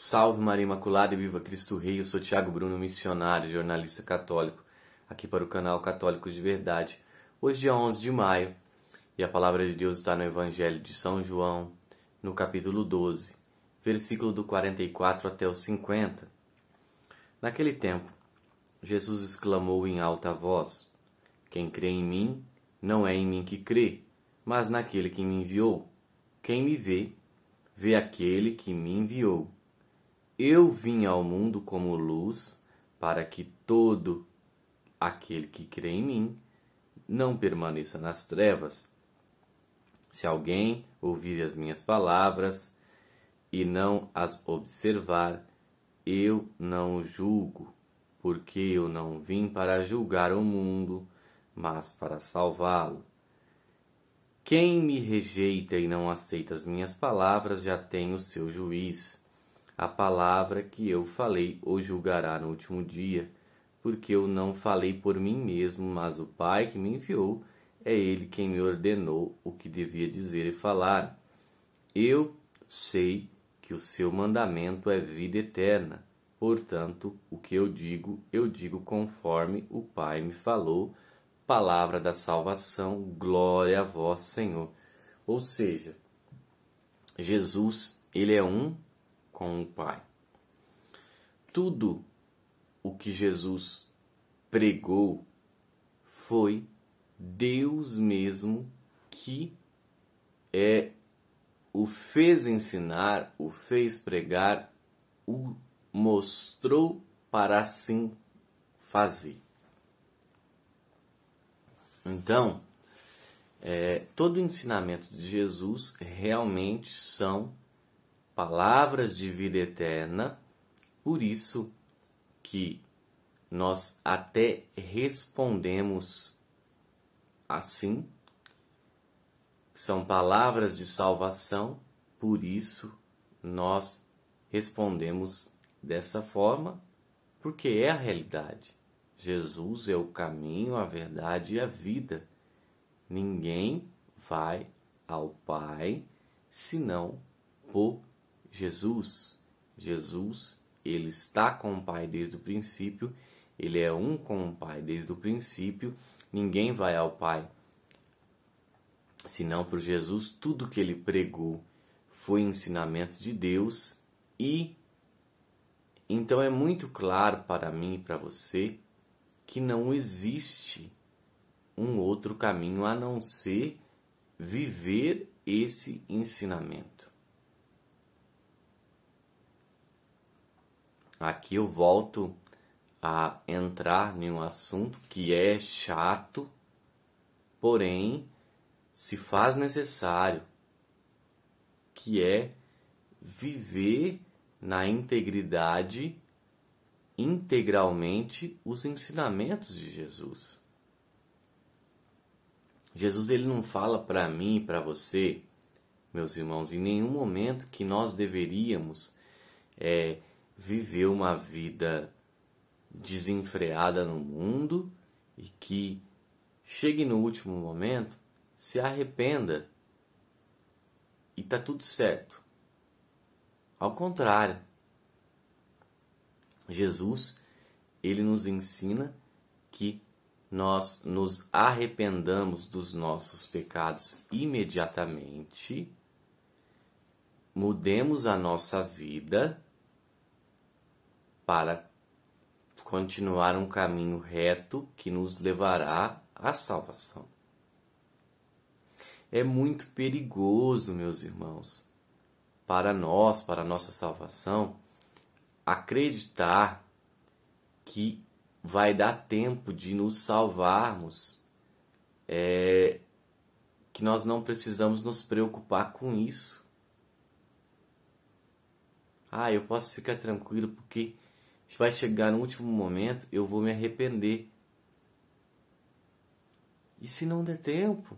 Salve Maria Imaculada e viva Cristo Rei, eu sou Tiago Bruno, missionário, jornalista católico, aqui para o canal Católicos de Verdade. Hoje é 11 de maio e a palavra de Deus está no Evangelho de São João, no capítulo 12, versículo do 44 até o 50. Naquele tempo, Jesus exclamou em alta voz: Quem crê em mim, não é em mim que crê, mas naquele que me enviou. Quem me vê, vê aquele que me enviou. Eu vim ao mundo como luz, para que todo aquele que crê em mim não permaneça nas trevas. Se alguém ouvir as minhas palavras e não as observar, eu não o julgo, porque eu não vim para julgar o mundo, mas para salvá-lo. Quem me rejeita e não aceita as minhas palavras já tem o seu juiz a palavra que eu falei o julgará no último dia, porque eu não falei por mim mesmo, mas o Pai que me enviou é ele quem me ordenou o que devia dizer e falar. Eu sei que o seu mandamento é vida eterna. Portanto, o que eu digo, eu digo conforme o Pai me falou. Palavra da salvação, glória a vós, Senhor. Ou seja, Jesus, ele é um com o Pai. Tudo o que Jesus pregou foi Deus mesmo que é o fez ensinar, o fez pregar, o mostrou para assim fazer. Então, é, todo o ensinamento de Jesus realmente são palavras de vida eterna, por isso que nós até respondemos assim. São palavras de salvação, por isso nós respondemos dessa forma, porque é a realidade. Jesus é o caminho, a verdade e a vida. Ninguém vai ao Pai senão por Jesus. Jesus, ele está com o Pai desde o princípio, ele é um com o Pai desde o princípio. Ninguém vai ao Pai senão por Jesus. Tudo que ele pregou foi ensinamento de Deus e então é muito claro para mim e para você que não existe um outro caminho a não ser viver esse ensinamento. Aqui eu volto a entrar em um assunto que é chato, porém se faz necessário, que é viver na integridade integralmente os ensinamentos de Jesus. Jesus ele não fala para mim e para você, meus irmãos, em nenhum momento que nós deveríamos é, viveu uma vida desenfreada no mundo e que chegue no último momento, se arrependa e tá tudo certo. Ao contrário, Jesus ele nos ensina que nós nos arrependamos dos nossos pecados imediatamente, mudemos a nossa vida para continuar um caminho reto que nos levará à salvação. É muito perigoso, meus irmãos, para nós, para a nossa salvação, acreditar que vai dar tempo de nos salvarmos, é, que nós não precisamos nos preocupar com isso. Ah, eu posso ficar tranquilo porque vai chegar no último momento, eu vou me arrepender. E se não der tempo?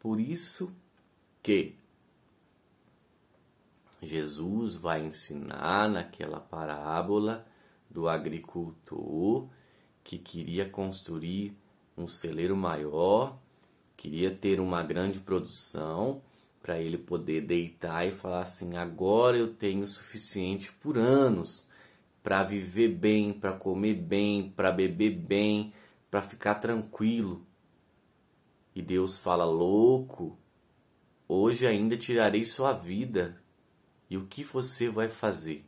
Por isso que Jesus vai ensinar naquela parábola do agricultor que queria construir um celeiro maior, queria ter uma grande produção para ele poder deitar e falar assim: agora eu tenho o suficiente por anos para viver bem, para comer bem, para beber bem, para ficar tranquilo. E Deus fala: louco, hoje ainda tirarei sua vida. E o que você vai fazer?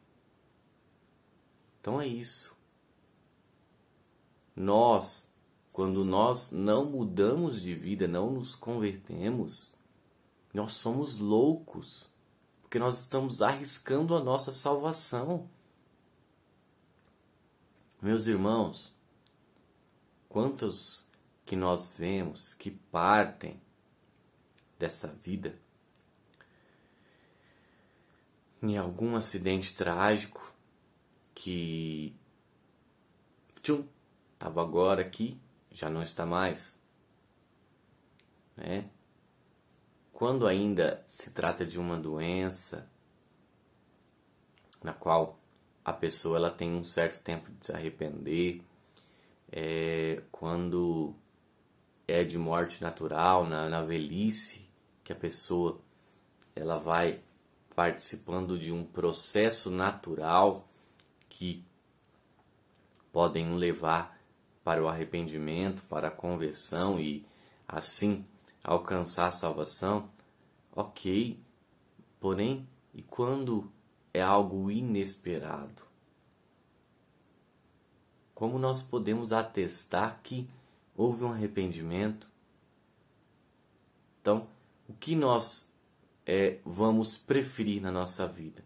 Então é isso. Nós, quando nós não mudamos de vida, não nos convertemos, nós somos loucos, porque nós estamos arriscando a nossa salvação. Meus irmãos, quantos que nós vemos que partem dessa vida em algum acidente trágico que tchum, tava agora aqui, já não está mais, né? Quando ainda se trata de uma doença na qual a pessoa ela tem um certo tempo de se arrepender. É, quando é de morte natural, na, na velhice, que a pessoa ela vai participando de um processo natural que podem levar para o arrependimento, para a conversão e assim alcançar a salvação, ok. Porém, e quando é algo inesperado. Como nós podemos atestar que houve um arrependimento? Então, o que nós é, vamos preferir na nossa vida?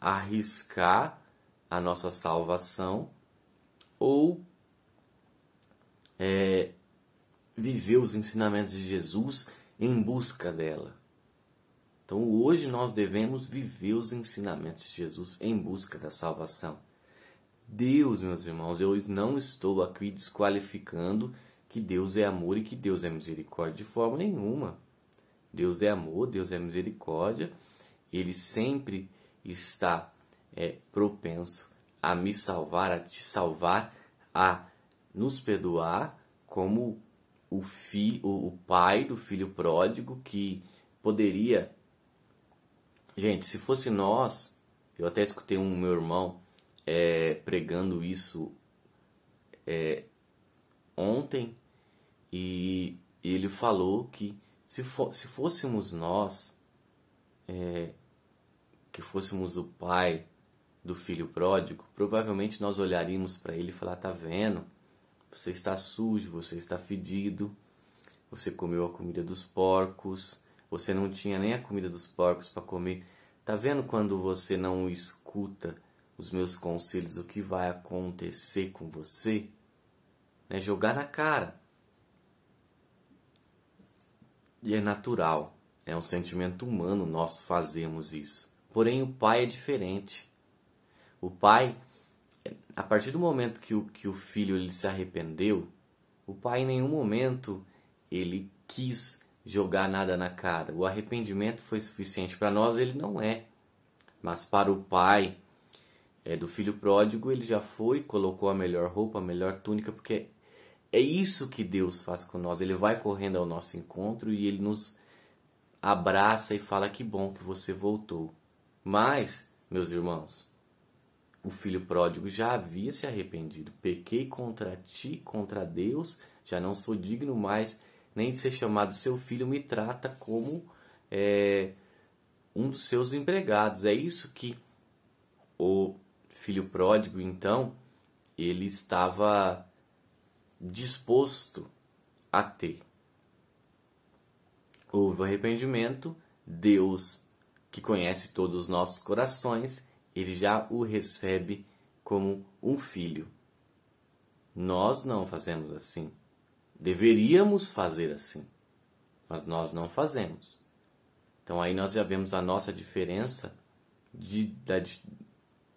Arriscar a nossa salvação ou é, viver os ensinamentos de Jesus em busca dela? Então hoje nós devemos viver os ensinamentos de Jesus em busca da salvação. Deus, meus irmãos, eu não estou aqui desqualificando que Deus é amor e que Deus é misericórdia de forma nenhuma. Deus é amor, Deus é misericórdia, Ele sempre está é, propenso a me salvar, a te salvar, a nos perdoar, como o, filho, o pai do filho pródigo que poderia Gente, se fosse nós, eu até escutei um meu irmão é, pregando isso é, ontem e ele falou que se, for, se fôssemos nós, é, que fôssemos o pai do filho pródigo, provavelmente nós olharíamos para ele e falar: tá vendo? Você está sujo, você está fedido, você comeu a comida dos porcos, você não tinha nem a comida dos porcos para comer. Tá vendo quando você não escuta os meus conselhos, o que vai acontecer com você? É jogar na cara. E é natural, é um sentimento humano nós fazermos isso. Porém, o pai é diferente. O pai, a partir do momento que o, que o filho ele se arrependeu, o pai em nenhum momento ele quis jogar nada na cara. O arrependimento foi suficiente para nós, ele não é. Mas para o pai é, do filho pródigo, ele já foi, colocou a melhor roupa, a melhor túnica, porque é isso que Deus faz com nós. Ele vai correndo ao nosso encontro e ele nos abraça e fala: Que bom que você voltou. Mas, meus irmãos, o filho pródigo já havia se arrependido. Pequei contra ti, contra Deus, já não sou digno mais nem de ser chamado seu filho, me trata como é, um dos seus empregados. É isso que o filho pródigo, então, ele estava disposto a ter. Houve o arrependimento, Deus, que conhece todos os nossos corações, ele já o recebe como um filho. Nós não fazemos assim. Deveríamos fazer assim, mas nós não fazemos. Então aí nós já vemos a nossa diferença de, da,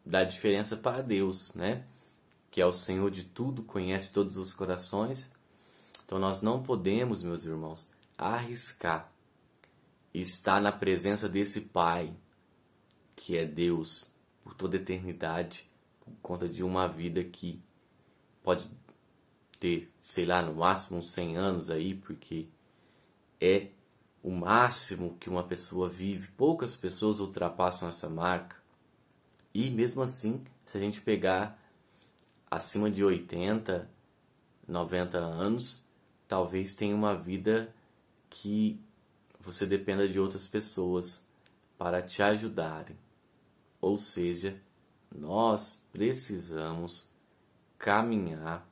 da diferença para Deus, né? Que é o Senhor de tudo, conhece todos os corações. Então nós não podemos, meus irmãos, arriscar estar na presença desse Pai, que é Deus, por toda eternidade, por conta de uma vida que pode ter, sei lá, no máximo uns 100 anos aí, porque é o máximo que uma pessoa vive. Poucas pessoas ultrapassam essa marca. E mesmo assim, se a gente pegar acima de 80, 90 anos, talvez tenha uma vida que você dependa de outras pessoas para te ajudarem. Ou seja, nós precisamos caminhar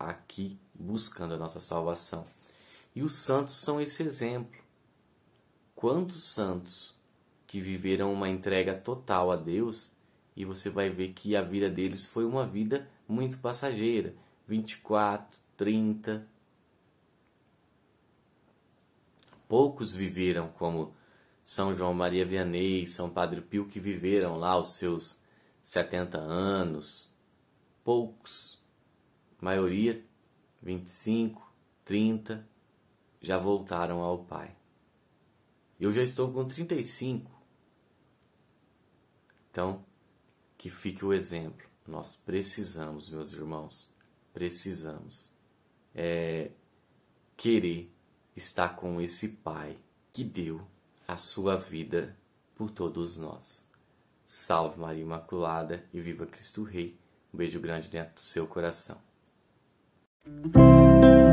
aqui buscando a nossa salvação. E os santos são esse exemplo. Quantos santos que viveram uma entrega total a Deus e você vai ver que a vida deles foi uma vida muito passageira 24, 30. Poucos viveram como São João Maria Vianney, São Padre Pio, que viveram lá os seus 70 anos. Poucos maioria, 25, 30, já voltaram ao Pai. Eu já estou com 35. Então, que fique o exemplo. Nós precisamos, meus irmãos, precisamos é, querer estar com esse Pai que deu a sua vida por todos nós. Salve Maria Imaculada e viva Cristo Rei. Um beijo grande dentro do seu coração. you.